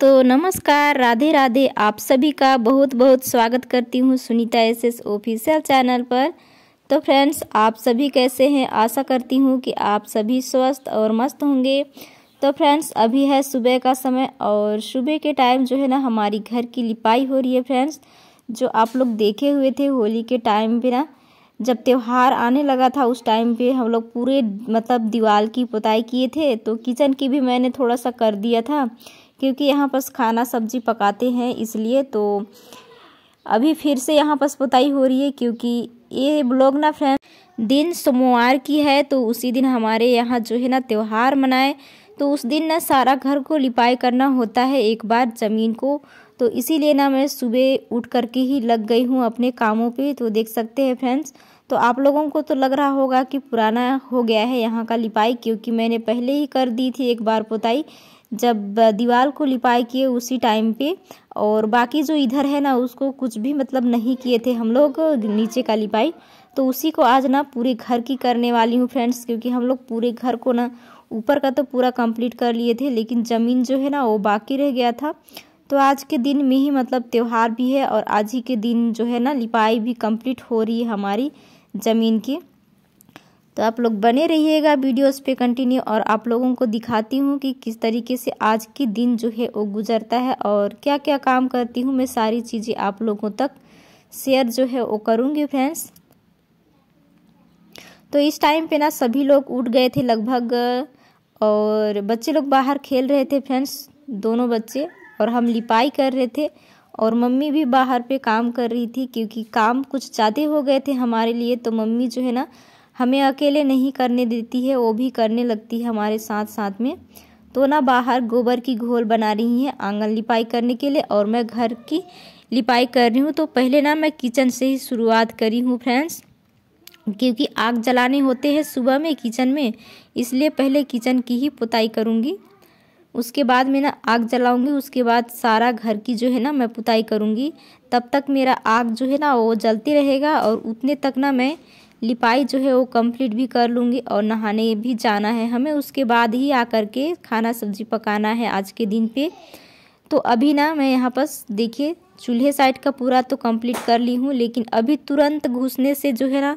दोस्तों नमस्कार राधे राधे आप सभी का बहुत बहुत स्वागत करती हूँ Sunita S S official channel पर तो फ्रेंड्स आप सभी कैसे हैं आशा करती हूँ कि आप सभी स्वस्थ और मस्त होंगे तो फ्रेंड्स अभी है सुबह का समय और सुबह के टाइम जो है ना हमारी घर की लिपाई हो रही है फ्रेंड्स जो आप लोग देखे हुए थे होली के टाइम पर ना जब त्यौहार आने लगा था उस टाइम पे हम लोग पूरे मतलब दीवार की पुताई किए थे तो किचन की भी मैंने थोड़ा सा कर दिया था क्योंकि यहाँ पर खाना सब्जी पकाते हैं इसलिए तो अभी फिर से यहाँ पर पुताई हो रही है क्योंकि ये ब्लॉग ना फ्रेंड दिन सोमवार की है तो उसी दिन हमारे यहाँ जो है ना त्यौहार मनाए तो उस दिन ना सारा घर को लिपाई करना होता है एक बार ज़मीन को तो इसीलिए ना मैं सुबह उठ कर के ही लग गई हूँ अपने कामों पे तो देख सकते हैं फ्रेंड्स तो आप लोगों को तो लग रहा होगा कि पुराना हो गया है यहाँ का लिपाई क्योंकि मैंने पहले ही कर दी थी एक बार पुताई जब दीवार को लिपाई किए उसी टाइम पे और बाकी जो इधर है ना उसको कुछ भी मतलब नहीं किए थे हम लोग नीचे का लिपाई तो उसी को आज ना पूरे घर की करने वाली हूँ फ्रेंड्स क्योंकि हम लोग पूरे घर को ना ऊपर का तो पूरा कंप्लीट कर लिए थे लेकिन ज़मीन जो है ना वो बाकी रह गया था तो आज के दिन में ही मतलब त्यौहार भी है और आज ही के दिन जो है ना लिपाई भी कम्प्लीट हो रही है हमारी ज़मीन की तो आप लोग बने रहिएगा वीडियोस पे कंटिन्यू और आप लोगों को दिखाती हूँ कि किस तरीके से आज की दिन जो है वो गुजरता है और क्या क्या काम करती हूँ मैं सारी चीज़ें आप लोगों तक शेयर जो है वो करूँगी फ्रेंड्स तो इस टाइम पे ना सभी लोग उठ गए थे लगभग और बच्चे लोग बाहर खेल रहे थे फ्रेंड्स दोनों बच्चे और हम लिपाई कर रहे थे और मम्मी भी बाहर पे काम कर रही थी क्योंकि काम कुछ ज़्यादा हो गए थे हमारे लिए तो मम्मी जो है ना हमें अकेले नहीं करने देती है वो भी करने लगती है हमारे साथ साथ में तो ना बाहर गोबर की घोल बना रही है आंगन लिपाई करने के लिए और मैं घर की लिपाई कर रही हूँ तो पहले ना मैं किचन से ही शुरुआत करी हूँ फ्रेंड्स क्योंकि आग जलाने होते हैं सुबह में किचन में इसलिए पहले किचन की ही पुताई करूँगी उसके बाद मैं ना आग जलाऊंगी उसके बाद सारा घर की जो है ना मैं पुताई करूँगी तब तक मेरा आग जो है ना वो जलती रहेगा और उतने तक ना मैं लिपाई जो है वो कंप्लीट भी कर लूँगी और नहाने भी जाना है हमें उसके बाद ही आ कर के खाना सब्जी पकाना है आज के दिन पे तो अभी ना मैं यहाँ पर देखिए चूल्हे साइड का पूरा तो कंप्लीट कर ली हूँ लेकिन अभी तुरंत घुसने से जो है ना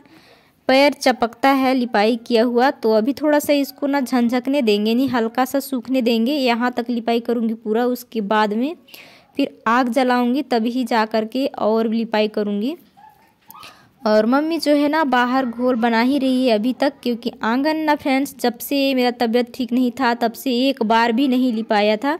पैर चपकता है लिपाई किया हुआ तो अभी थोड़ा सा इसको ना झंझकने देंगे नहीं हल्का सा सूखने देंगे यहाँ तक लिपाई करूँगी पूरा उसके बाद में फिर आग जलाऊँगी तभी जा कर के और लिपाई करूँगी और मम्मी जो है ना बाहर घोर बना ही रही है अभी तक क्योंकि आंगन ना फ्रेंड्स जब से मेरा तबीयत ठीक नहीं था तब से एक बार भी नहीं ली पाया था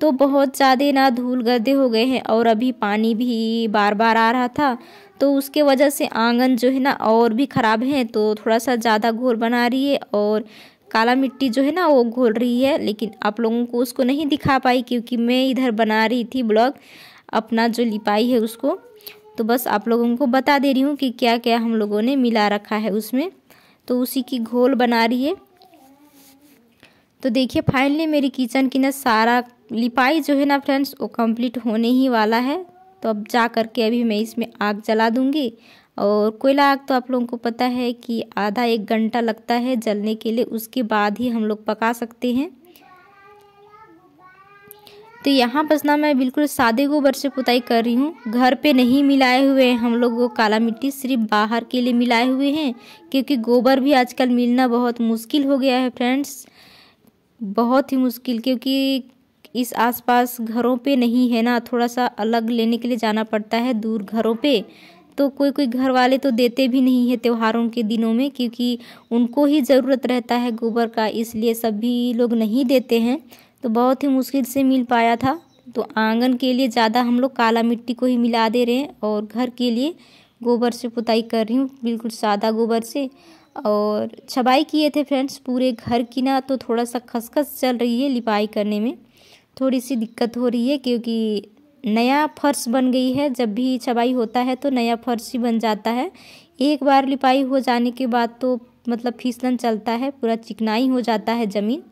तो बहुत ज़्यादा ना धूल गर्दे हो गए हैं और अभी पानी भी बार बार आ रहा था तो उसके वजह से आंगन जो है ना और भी ख़राब है तो थोड़ा सा ज़्यादा घोर बना रही है और काला मिट्टी जो है ना वो घोल रही है लेकिन आप लोगों को उसको नहीं दिखा पाई क्योंकि मैं इधर बना रही थी ब्लॉग अपना जो लिपाई है उसको तो बस आप लोगों को बता दे रही हूँ कि क्या क्या हम लोगों ने मिला रखा है उसमें तो उसी की घोल बना रही है तो देखिए फाइनली मेरी किचन की ना सारा लिपाई जो है ना फ्रेंड्स वो कंप्लीट होने ही वाला है तो अब जा कर के अभी मैं इसमें आग जला दूँगी और कोयला आग तो आप लोगों को पता है कि आधा एक घंटा लगता है जलने के लिए उसके बाद ही हम लोग पका सकते हैं तो यहाँ बस ना मैं बिल्कुल सादे गोबर से पुताई कर रही हूँ घर पे नहीं मिलाए हुए हैं हम लोग वो काला मिट्टी सिर्फ बाहर के लिए मिलाए हुए हैं क्योंकि गोबर भी आजकल मिलना बहुत मुश्किल हो गया है फ्रेंड्स बहुत ही मुश्किल क्योंकि इस आसपास घरों पे नहीं है ना थोड़ा सा अलग लेने के लिए जाना पड़ता है दूर घरों पे तो कोई कोई घर वाले तो देते भी नहीं है त्योहारों के दिनों में क्योंकि उनको ही ज़रूरत रहता है गोबर का इसलिए सभी लोग नहीं देते हैं तो बहुत ही मुश्किल से मिल पाया था तो आंगन के लिए ज़्यादा हम लोग काला मिट्टी को ही मिला दे रहे हैं और घर के लिए गोबर से पुताई कर रही हूँ बिल्कुल सादा गोबर से और छबाई किए थे फ्रेंड्स पूरे घर की ना तो थोड़ा सा खसखस चल रही है लिपाई करने में थोड़ी सी दिक्कत हो रही है क्योंकि नया फर्श बन गई है जब भी छबाई होता है तो नया फर्श ही बन जाता है एक बार लिपाई हो जाने के बाद तो मतलब फिसलन चलता है पूरा चिकनाई हो जाता है ज़मीन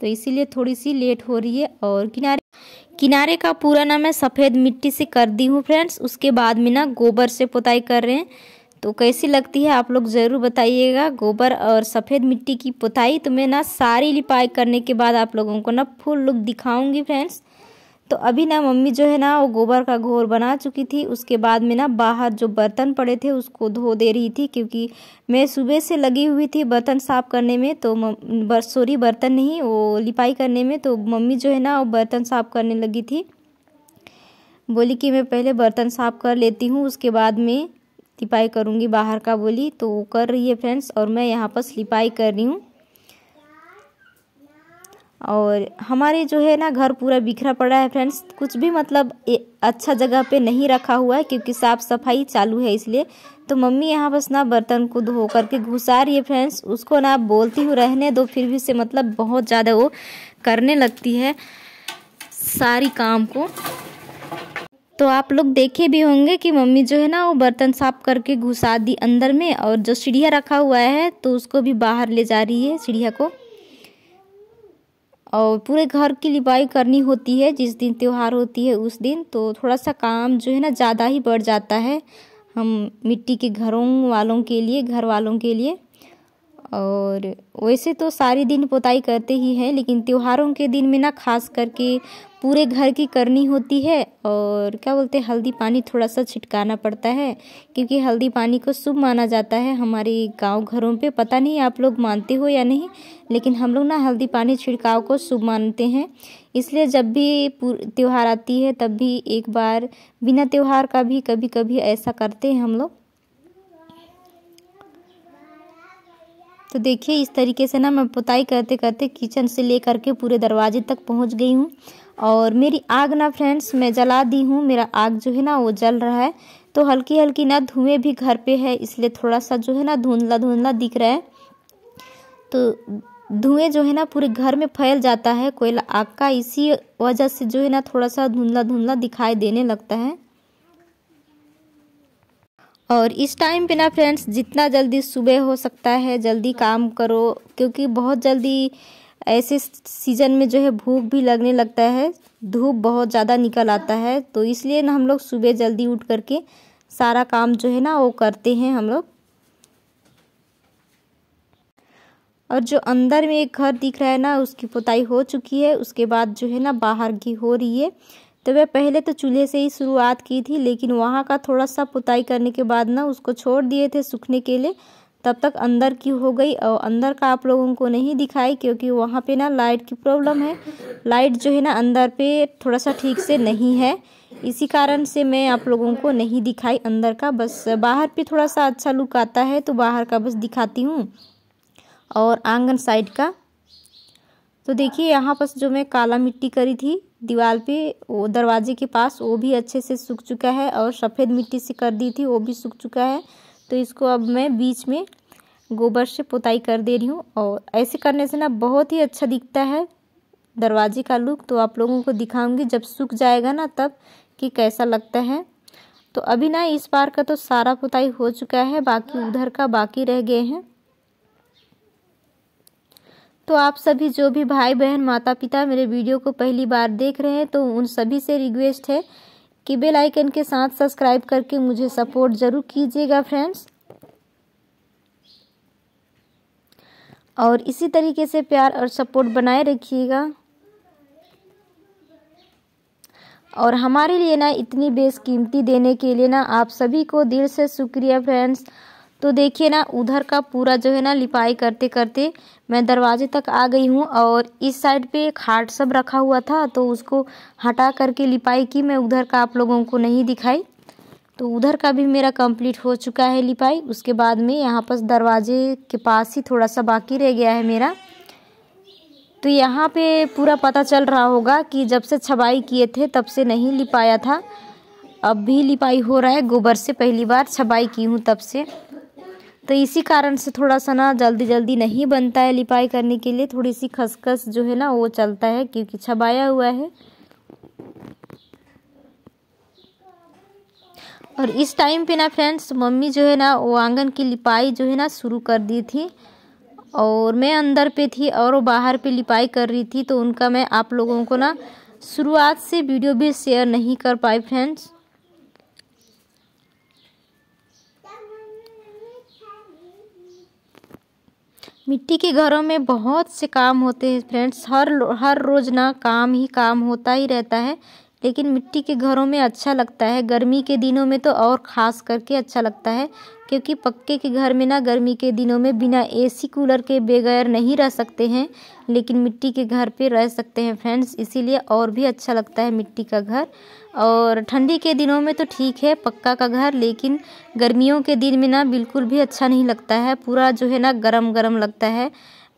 तो इसीलिए थोड़ी सी लेट हो रही है और किनारे किनारे का पूरा ना मैं सफ़ेद मिट्टी से कर दी हूँ फ्रेंड्स उसके बाद में ना गोबर से पोताई कर रहे हैं तो कैसी लगती है आप लोग ज़रूर बताइएगा गोबर और सफ़ेद मिट्टी की पोताई तो मैं ना सारी लिपाई करने के बाद आप लोगों को ना फुल लुक दिखाऊंगी फ्रेंड्स तो अभी ना मम्मी जो है ना वो गोबर का घोर बना चुकी थी उसके बाद में ना बाहर जो बर्तन पड़े थे उसको धो दे रही थी क्योंकि मैं सुबह से लगी हुई थी बर्तन साफ़ करने में तो बर, सॉरी बर्तन नहीं वो लिपाई करने में तो मम्मी जो है ना वो बर्तन साफ़ करने लगी थी बोली कि मैं पहले बर्तन साफ़ कर लेती हूँ उसके बाद में लिपाई करूँगी बाहर का बोली तो वो कर रही है फ्रेंड्स और मैं यहाँ पर लिपाई कर रही हूँ और हमारे जो है ना घर पूरा बिखरा पड़ा है फ्रेंड्स कुछ भी मतलब अच्छा जगह पे नहीं रखा हुआ है क्योंकि साफ़ सफाई चालू है इसलिए तो मम्मी यहाँ बस ना बर्तन को धो करके घुसा रही है फ्रेंड्स उसको ना बोलती हूँ रहने दो फिर भी से मतलब बहुत ज़्यादा वो करने लगती है सारी काम को तो आप लोग देखे भी होंगे कि मम्मी जो है ना वो बर्तन साफ करके घुसा दी अंदर में और जो सीढ़िया रखा हुआ है तो उसको भी बाहर ले जा रही है सीढ़िया को और पूरे घर की लिबाई करनी होती है जिस दिन त्यौहार होती है उस दिन तो थोड़ा सा काम जो है ना ज़्यादा ही बढ़ जाता है हम मिट्टी के घरों वालों के लिए घर वालों के लिए और वैसे तो सारे दिन पोताई करते ही हैं लेकिन त्योहारों के दिन में ना खास करके पूरे घर की करनी होती है और क्या बोलते हैं हल्दी पानी थोड़ा सा छिटकाना पड़ता है क्योंकि हल्दी पानी को शुभ माना जाता है हमारे गांव घरों पे पता नहीं आप लोग मानते हो या नहीं लेकिन हम लोग ना हल्दी पानी छिड़काव को शुभ मानते हैं इसलिए जब भी त्यौहार आती है तब भी एक बार बिना त्यौहार का भी कभी कभी ऐसा करते हैं हम लोग तो देखिए इस तरीके से ना मैं पुताई करते करते किचन से लेकर के पूरे दरवाजे तक पहुंच गई हूँ और मेरी आग ना फ्रेंड्स मैं जला दी हूँ मेरा आग जो है ना वो जल रहा है तो हल्की हल्की ना धुएं भी घर पे है इसलिए थोड़ा सा जो है ना धुंधला धुंधला दिख रहा है तो धुएँ जो है ना पूरे घर में फैल जाता है कोयला आग का इसी वजह से जो है ना थोड़ा सा धुंधला धुंधला दिखाई देने लगता है और इस टाइम पे ना फ्रेंड्स जितना जल्दी सुबह हो सकता है जल्दी काम करो क्योंकि बहुत जल्दी ऐसे सीज़न में जो है भूख भी लगने लगता है धूप बहुत ज़्यादा निकल आता है तो इसलिए ना हम लोग सुबह जल्दी उठ करके सारा काम जो है ना वो करते हैं हम लोग और जो अंदर में एक घर दिख रहा है ना उसकी पुताई हो चुकी है उसके बाद जो है ना बाहर की हो रही है तो वह पहले तो चूल्हे से ही शुरुआत की थी लेकिन वहाँ का थोड़ा सा पुताई करने के बाद ना उसको छोड़ दिए थे सूखने के लिए तब तक अंदर की हो गई और अंदर का आप लोगों को नहीं दिखाई क्योंकि वहाँ पे ना लाइट की प्रॉब्लम है लाइट जो है ना अंदर पे थोड़ा सा ठीक से नहीं है इसी कारण से मैं आप लोगों को नहीं दिखाई अंदर का बस बाहर पे थोड़ा सा अच्छा लुक आता है तो बाहर का बस दिखाती हूँ और आंगन साइड का तो देखिए यहाँ पर जो मैं काला मिट्टी करी थी दीवार पे वो दरवाजे के पास वो भी अच्छे से सूख चुका है और सफ़ेद मिट्टी से कर दी थी वो भी सूख चुका है तो इसको अब मैं बीच में गोबर से पोताई कर दे रही हूँ और ऐसे करने से ना बहुत ही अच्छा दिखता है दरवाजे का लुक तो आप लोगों को दिखाऊंगी जब सूख जाएगा ना तब कि कैसा लगता है तो अभी ना इस बार का तो सारा पुताई हो चुका है बाकी उधर का बाकी रह गए हैं तो आप सभी जो भी भाई बहन माता पिता मेरे वीडियो को पहली बार देख रहे हैं तो उन सभी से रिक्वेस्ट है कि बेल आइकन के साथ सब्सक्राइब करके मुझे सपोर्ट ज़रूर कीजिएगा फ्रेंड्स और इसी तरीके से प्यार और सपोर्ट बनाए रखिएगा और हमारे लिए ना इतनी बेस कीमती देने के लिए ना आप सभी को दिल से शुक्रिया फ्रेंड्स तो देखिए ना उधर का पूरा जो है ना लिपाई करते करते मैं दरवाजे तक आ गई हूँ और इस साइड पे एक हार्ट सब रखा हुआ था तो उसको हटा करके लिपाई की मैं उधर का आप लोगों को नहीं दिखाई तो उधर का भी मेरा कंप्लीट हो चुका है लिपाई उसके बाद में यहाँ पर दरवाजे के पास ही थोड़ा सा बाकी रह गया है मेरा तो यहाँ पे पूरा पता चल रहा होगा कि जब से छबाई किए थे तब से नहीं लिपाया था अब भी लिपाई हो रहा है गोबर से पहली बार छबाई की हूँ तब से तो इसी कारण से थोड़ा सा ना जल्दी जल्दी नहीं बनता है लिपाई करने के लिए थोड़ी सी खसखस जो है ना वो चलता है क्योंकि छबाया हुआ है और इस टाइम पे ना फ्रेंड्स मम्मी जो है ना वो आंगन की लिपाई जो है ना शुरू कर दी थी और मैं अंदर पे थी और वो बाहर पे लिपाई कर रही थी तो उनका मैं आप लोगों को ना शुरुआत से वीडियो भी शेयर नहीं कर पाई फ्रेंड्स मिट्टी के घरों में बहुत से काम होते हैं फ्रेंड्स हर हर रोज़ ना काम ही काम होता ही रहता है लेकिन मिट्टी के घरों में अच्छा लगता है गर्मी के दिनों में तो और ख़ास करके अच्छा लगता है क्योंकि पक्के के घर में ना गर्मी के दिनों में बिना एसी कूलर के बगैर नहीं रह सकते हैं लेकिन मिट्टी के घर पे रह सकते हैं फ्रेंड्स इसीलिए और भी अच्छा लगता है मिट्टी का घर और ठंडी के दिनों में तो ठीक है पक्का का घर लेकिन गर्मियों के दिन में ना बिल्कुल भी अच्छा नहीं लगता है पूरा जो है ना गर्म गर्म लगता है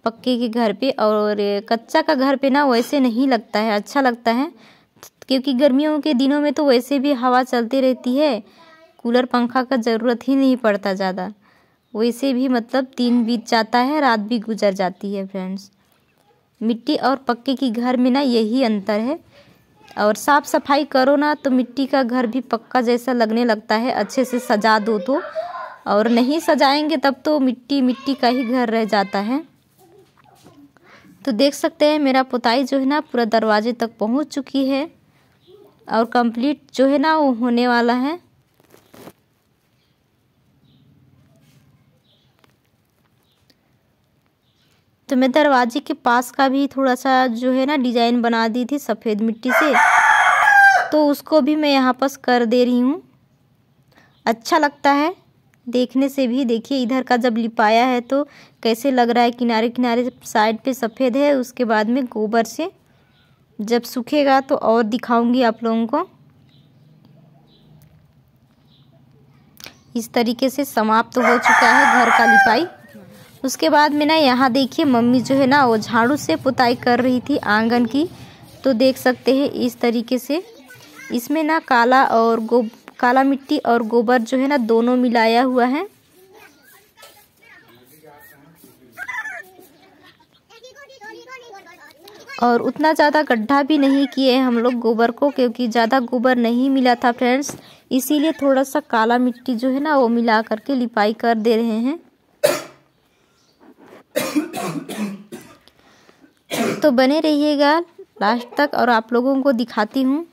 पक्के के घर पे और कच्चा का घर पे ना वैसे नहीं लगता है अच्छा लगता है क्योंकि गर्मियों के दिनों में तो वैसे भी हवा चलती रहती है कूलर पंखा का ज़रूरत ही नहीं पड़ता ज़्यादा वैसे भी मतलब दिन बीत जाता है रात भी गुजर जाती है फ्रेंड्स मिट्टी और पक्के की घर में ना यही अंतर है और साफ़ सफाई करो ना तो मिट्टी का घर भी पक्का जैसा लगने लगता है अच्छे से सजा दो तो और नहीं सजाएंगे तब तो मिट्टी मिट्टी का ही घर रह जाता है तो देख सकते हैं मेरा पुताई जो है ना पूरा दरवाजे तक पहुंच चुकी है और कंप्लीट जो है ना वो होने वाला है तो मैं दरवाजे के पास का भी थोड़ा सा जो है ना डिज़ाइन बना दी थी सफ़ेद मिट्टी से तो उसको भी मैं यहाँ पास कर दे रही हूँ अच्छा लगता है देखने से भी देखिए इधर का जब लिपाया है तो कैसे लग रहा है किनारे किनारे साइड पे सफ़ेद है उसके बाद में गोबर से जब सूखेगा तो और दिखाऊंगी आप लोगों को इस तरीके से समाप्त तो हो चुका है घर का लिपाई उसके बाद में ना यहाँ देखिए मम्मी जो है ना वो झाड़ू से पुताई कर रही थी आंगन की तो देख सकते हैं इस तरीके से इसमें ना काला और गो काला मिट्टी और गोबर जो है ना दोनों मिलाया हुआ है और उतना ज़्यादा गड्ढा भी नहीं किए हम लोग गोबर को क्योंकि ज़्यादा गोबर नहीं मिला था फ्रेंड्स इसीलिए थोड़ा सा काला मिट्टी जो है ना वो मिला करके लिपाई कर दे रहे हैं तो बने रहिएगा लास्ट तक और आप लोगों को दिखाती हूँ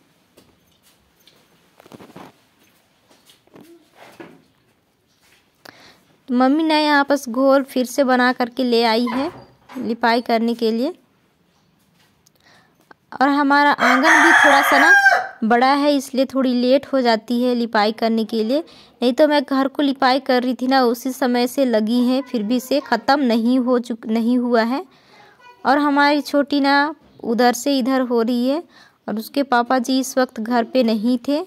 मम्मी ने यहाँ पर घोल फिर से बना करके ले आई है लिपाई करने के लिए और हमारा आंगन भी थोड़ा सा ना बड़ा है इसलिए थोड़ी लेट हो जाती है लिपाई करने के लिए नहीं तो मैं घर को लिपाई कर रही थी ना उसी समय से लगी हैं फिर भी से ख़त्म नहीं हो चुक नहीं हुआ है और हमारी छोटी ना उधर से इधर हो रही है और उसके पापा जी इस वक्त घर पे नहीं थे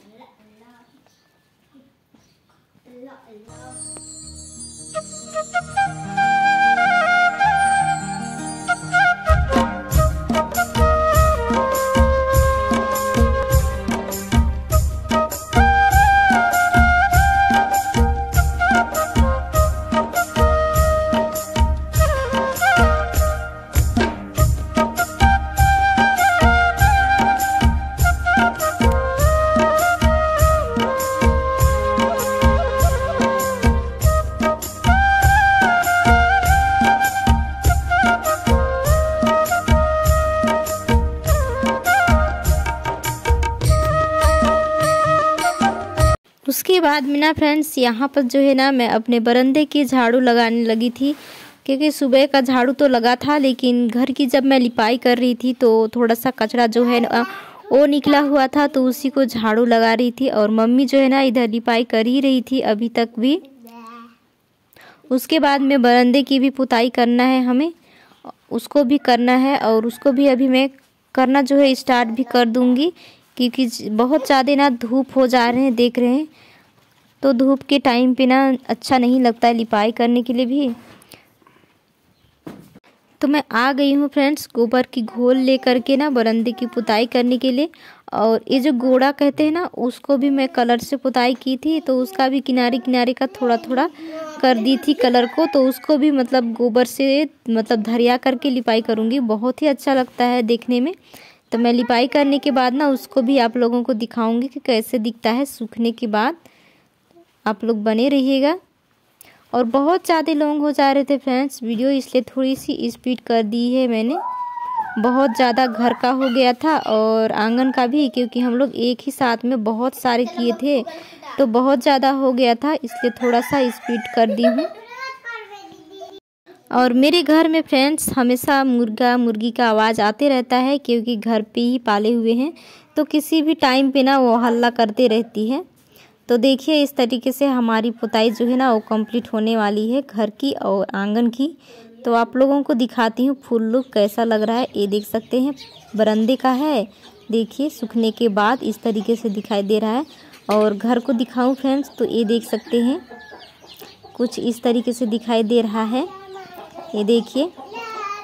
बाद में ना फ्रेंड्स यहाँ पर जो है ना मैं अपने बरंदे की झाड़ू लगाने लगी थी क्योंकि सुबह का झाड़ू तो लगा था लेकिन घर की जब मैं लिपाई कर रही थी तो थोड़ा सा कचरा जो है ना वो निकला हुआ था तो उसी को झाड़ू लगा रही थी और मम्मी जो है ना इधर लिपाई कर ही रही थी अभी तक भी उसके बाद में बरंदे की भी पुताई करना है हमें उसको भी करना है और उसको भी अभी मैं करना जो है स्टार्ट भी कर दूँगी क्योंकि बहुत ज़्यादा ना धूप हो जा रहे हैं देख रहे हैं तो धूप के टाइम पे ना अच्छा नहीं लगता है लिपाई करने के लिए भी तो मैं आ गई हूँ फ्रेंड्स गोबर की घोल ले करके ना बरंदे की पुताई करने के लिए और ये जो घोड़ा कहते हैं ना उसको भी मैं कलर से पुताई की थी तो उसका भी किनारे किनारे का थोड़ा थोड़ा कर दी थी कलर को तो उसको भी मतलब गोबर से मतलब धरिया करके लिपाई करूँगी बहुत ही अच्छा लगता है देखने में तो मैं लिपाई करने के बाद ना उसको भी आप लोगों को दिखाऊँगी कि कैसे दिखता है सूखने के बाद आप लोग बने रहिएगा और बहुत ज़्यादा लॉन्ग हो जा रहे थे फ्रेंड्स वीडियो इसलिए थोड़ी सी स्पीड कर दी है मैंने बहुत ज़्यादा घर का हो गया था और आंगन का भी क्योंकि हम लोग एक ही साथ में बहुत सारे किए थे तो बहुत ज़्यादा हो गया था इसलिए थोड़ा सा स्पीड कर दी हूँ और मेरे घर में फ्रेंड्स हमेशा मुर्गा मुर्गी का आवाज़ आते रहता है क्योंकि घर पे ही पाले हुए हैं तो किसी भी टाइम पे ना वो हल्ला करते रहती है तो देखिए इस तरीके से हमारी पुताई जो है ना वो कंप्लीट होने वाली है घर की और आंगन की तो आप लोगों को दिखाती हूँ फूल लुक कैसा लग रहा है ये देख सकते हैं बरंदे का है देखिए सूखने के बाद इस तरीके से दिखाई दे रहा है और घर को दिखाऊं फ्रेंड्स तो ये देख सकते हैं कुछ इस तरीके से दिखाई दे रहा है ये देखिए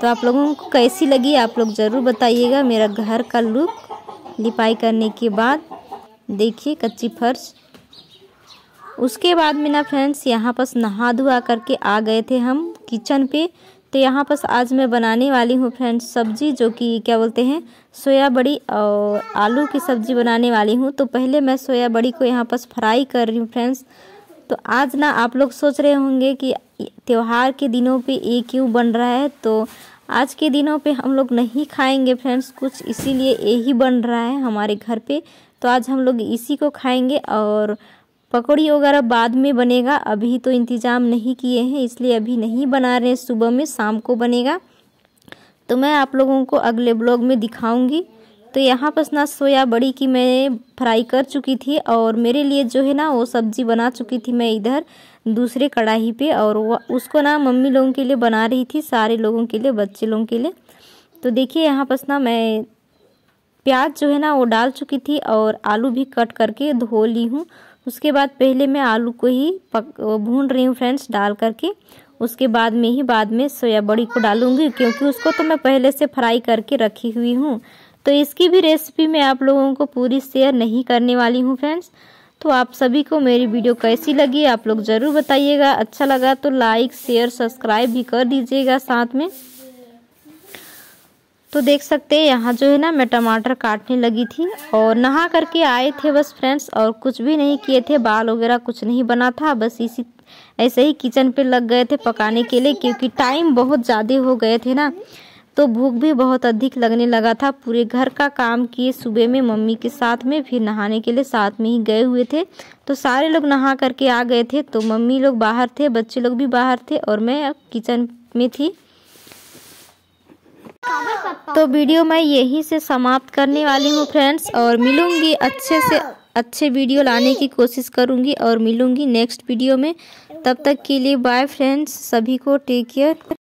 तो आप लोगों को कैसी लगी आप लोग ज़रूर बताइएगा मेरा घर का लुक लिपाई करने के बाद देखिए कच्ची फर्श उसके बाद में ना फ्रेंड्स यहाँ पर नहा धुआ करके आ गए थे हम किचन पे तो यहाँ पर आज मैं बनाने वाली हूँ फ्रेंड्स सब्जी जो कि क्या बोलते हैं सोया बड़ी और आलू की सब्जी बनाने वाली हूँ तो पहले मैं सोया बड़ी को यहाँ पर फ्राई कर रही हूँ फ्रेंड्स तो आज ना आप लोग सोच रहे होंगे कि त्यौहार के दिनों पे ये क्यों बन रहा है तो आज के दिनों पे हम लोग नहीं खाएंगे फ्रेंड्स कुछ इसीलिए यही बन रहा है हमारे घर पे तो आज हम लोग इसी को खाएंगे और पकौड़ी वगैरह बाद में बनेगा अभी तो इंतज़ाम नहीं किए हैं इसलिए अभी नहीं बना रहे हैं सुबह में शाम को बनेगा तो मैं आप लोगों को अगले ब्लॉग में दिखाऊंगी तो यहाँ पर ना सोया बड़ी की मैं फ्राई कर चुकी थी और मेरे लिए जो है ना वो सब्ज़ी बना चुकी थी मैं इधर दूसरे कढ़ाई पे और उसको ना मम्मी लोगों के लिए बना रही थी सारे लोगों के लिए बच्चे लोगों के लिए तो देखिए यहाँ पर ना मैं प्याज जो है ना वो डाल चुकी थी और आलू भी कट करके धो ली हूँ उसके बाद पहले मैं आलू को ही पक भून रही हूँ फ्रेंड्स डाल करके उसके बाद में ही बाद में सोया बड़ी को डालूंगी क्योंकि उसको तो मैं पहले से फ्राई करके रखी हुई हूँ तो इसकी भी रेसिपी मैं आप लोगों को पूरी शेयर नहीं करने वाली हूँ फ्रेंड्स तो आप सभी को मेरी वीडियो कैसी लगी आप लोग ज़रूर बताइएगा अच्छा लगा तो लाइक शेयर सब्सक्राइब भी कर दीजिएगा साथ में तो देख सकते हैं यहाँ जो है ना मैं टमाटर काटने लगी थी और नहा करके आए थे बस फ्रेंड्स और कुछ भी नहीं किए थे बाल वगैरह कुछ नहीं बना था बस इसी ऐसे ही किचन पे लग गए थे पकाने के लिए क्योंकि टाइम बहुत ज़्यादा हो गए थे ना तो भूख भी बहुत अधिक लगने लगा था पूरे घर का काम किए सुबह में मम्मी के साथ में फिर नहाने के लिए साथ में ही गए हुए थे तो सारे लोग नहा करके आ गए थे तो मम्मी लोग बाहर थे बच्चे लोग भी बाहर थे और मैं किचन में थी तो वीडियो मैं यहीं से समाप्त करने वाली हूँ फ्रेंड्स और मिलूँगी अच्छे से अच्छे वीडियो लाने की कोशिश करूँगी और मिलूंगी नेक्स्ट वीडियो में तब तक के लिए बाय फ्रेंड्स सभी को टेक केयर